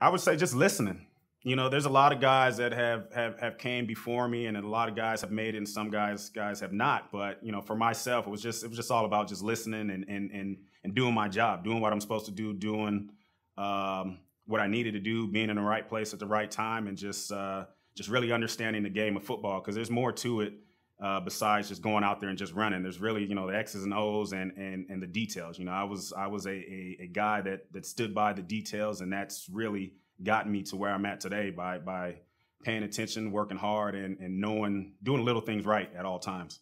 I would say just listening. You know, there's a lot of guys that have have have came before me, and a lot of guys have made it, and some guys guys have not. But you know, for myself, it was just it was just all about just listening and and and and doing my job, doing what I'm supposed to do, doing um, what I needed to do, being in the right place at the right time, and just uh, just really understanding the game of football because there's more to it uh, besides just going out there and just running. There's really, you know, the X's and O's and and and the details. You know, I was I was a a, a guy that that stood by the details, and that's really gotten me to where I'm at today by by paying attention, working hard, and and knowing doing little things right at all times.